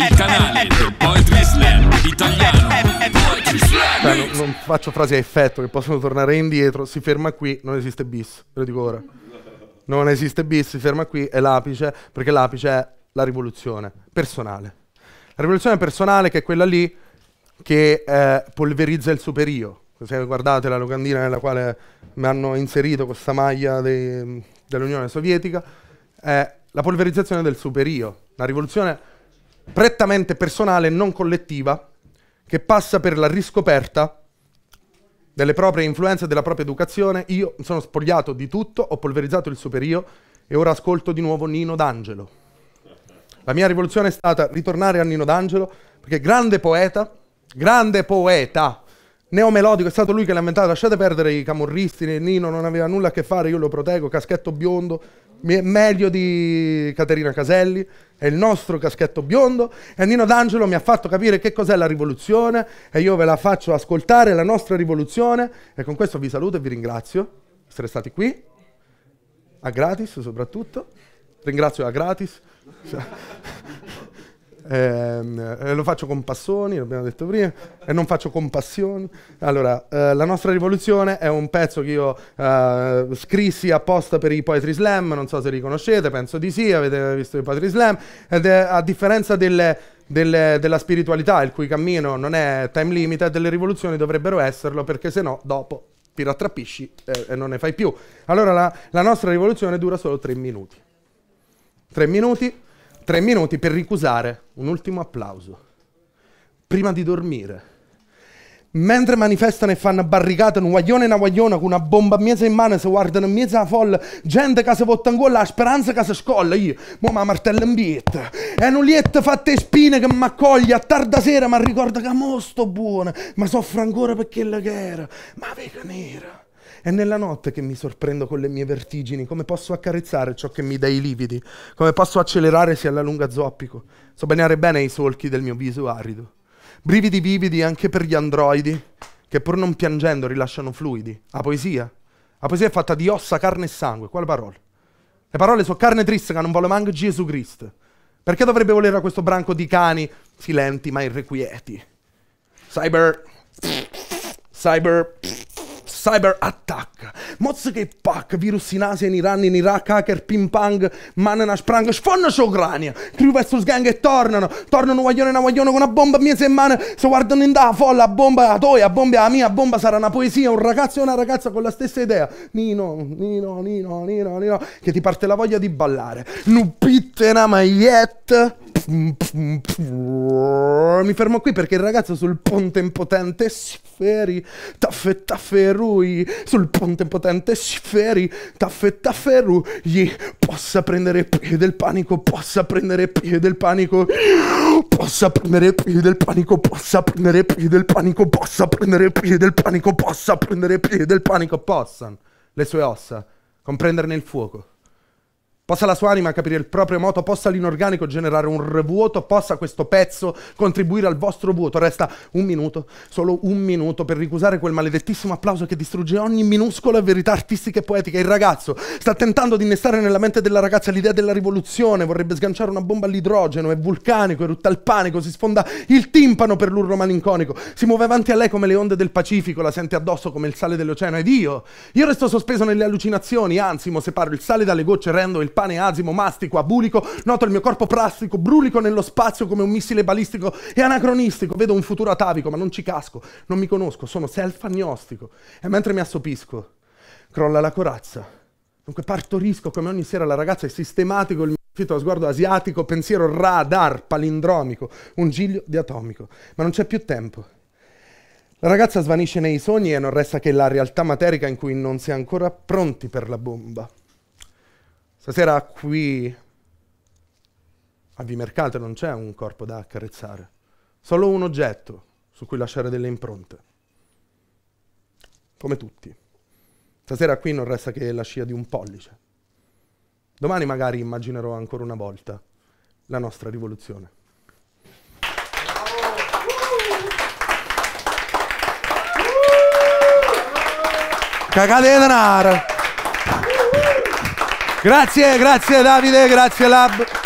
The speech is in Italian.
il canale del Poetry Slam italiano. Poetry Slam. Cioè, non, non, faccio frasi a effetto che possono tornare indietro. Si ferma qui, non esiste bis, ve lo dico ora. Non esiste bis, si ferma qui, è l'apice, perché l'apice è la rivoluzione personale. La rivoluzione personale che è quella lì che eh, polverizza il superio. Se guardate la locandina nella quale mi hanno inserito questa maglia dell'Unione Sovietica, è la polverizzazione del superio. La rivoluzione prettamente personale e non collettiva che passa per la riscoperta delle proprie influenze e della propria educazione. Io mi sono spogliato di tutto, ho polverizzato il superio e ora ascolto di nuovo Nino D'Angelo. La mia rivoluzione è stata ritornare a Nino D'Angelo perché grande poeta, grande poeta, neomelodico, è stato lui che l'ha inventato, lasciate perdere i camorristi, Nino non aveva nulla a che fare, io lo proteggo, caschetto biondo, meglio di Caterina Caselli, è il nostro caschetto biondo e Nino D'Angelo mi ha fatto capire che cos'è la rivoluzione e io ve la faccio ascoltare, la nostra rivoluzione e con questo vi saluto e vi ringrazio di essere stati qui, a gratis soprattutto, ringrazio a gratis. Ehm, eh, lo faccio con Passoni, l'abbiamo detto prima, e non faccio con compassioni. Allora, eh, La nostra rivoluzione è un pezzo che io eh, scrissi apposta per i Poetry Slam, non so se li conoscete, penso di sì, avete visto i Poetry Slam, ed è, a differenza delle, delle, della spiritualità, il cui cammino non è time limited, le rivoluzioni dovrebbero esserlo perché se no dopo ti rattrappisci e, eh, e, non ne fai più. Allora la, la nostra rivoluzione dura solo tre minuti. Tre minuti tre minuti per ricusare un ultimo applauso. Prima di dormire. Mentre manifestano e fanno barricata, un guaglione e una guagliona con una bomba mezza in mano, si guardano in mezzo alla folla, gente che si vota in gola, la speranza che si scolla, io, mo ma martello in bietta, è un lietto fatte spine che mi accoglie a tarda sera, ma ricorda che mo sto buona, ma soffro ancora perché la guerra, ma vega nera. È nella notte che mi sorprendo con le mie vertigini, come posso accarezzare ciò che mi dà i lividi, come posso accelerare se alla lunga zoppico, So sobbagnare bene i solchi del mio viso arido. Brividi vividi anche per gli androidi, che pur non piangendo rilasciano fluidi. A poesia. La poesia è fatta di ossa, carne e sangue. Quale parola? Le parole sono carne triste che non vuole manco Gesù Cristo. Perché dovrebbe volere a questo branco di cani silenti ma irrequieti? Cyber. Cyber cyber attack. Mozziche pack, virus in Asia, in Iran, in Iraq, hacker, ping pong, man na sprang, sfonno Ucrania. Crew vs gang e tornano, tornano guaglione a guaglione con una bomba a mia semana, se guardano in da folla, bomba a toia, bomba a mia, bomba sarà una poesia, un ragazzo e una ragazza con la stessa idea. Nino, Nino, Nino, Nino, Nino, che ti parte la voglia di ballare. Nupitte una maglietta mi fermo qui perché il ragazzo sul ponte impotente si feri, taffe tafferui, sul ponte impotente si feri, taffe tafferu, possa prendere piede del panico, possa prendere piede del panico, possa prendere piede del panico, possa prendere piede del panico, possa prendere piede il panico, possa prendere piede il panico, possan le sue ossa, comprenderne il fuoco. Possa la sua anima capire il proprio moto, possa l'inorganico generare un vuoto, possa questo pezzo contribuire al vostro vuoto. Resta un minuto, solo un minuto, per ricusare quel maledettissimo applauso che distrugge ogni minuscola verità artistica e poetica. Il ragazzo sta tentando di innestare nella mente della ragazza l'idea della rivoluzione, vorrebbe sganciare una bomba all'idrogeno, è vulcanico, erutta il panico, si sfonda il timpano per l'urlo malinconico, si muove avanti a lei come le onde del Pacifico, la sente addosso come il sale dell'oceano ed io, io resto sospeso nelle allucinazioni, anzi, mo separo il sale dalle gocce, rendo il pane azimo, mastico, abulico, noto il mio corpo plastico, brulico nello spazio come un missile balistico e anacronistico, vedo un futuro atavico, ma non ci casco, non mi conosco, sono self-agnostico. E mentre mi assopisco, crolla la corazza. Dunque partorisco come ogni sera la ragazza è sistematico il mio fitto a sguardo asiatico, pensiero radar, palindromico, un giglio di atomico. Ma non c'è più tempo. La ragazza svanisce nei sogni e non resta che la realtà materica in cui non si è ancora pronti per la bomba. Stasera qui a Vimercate non c'è un corpo da accarezzare, solo un oggetto su cui lasciare delle impronte. Come tutti. Stasera qui non resta che la scia di un pollice. Domani magari immaginerò ancora una volta la nostra rivoluzione. Cagate denaro! Grazie, grazie Davide, grazie Lab.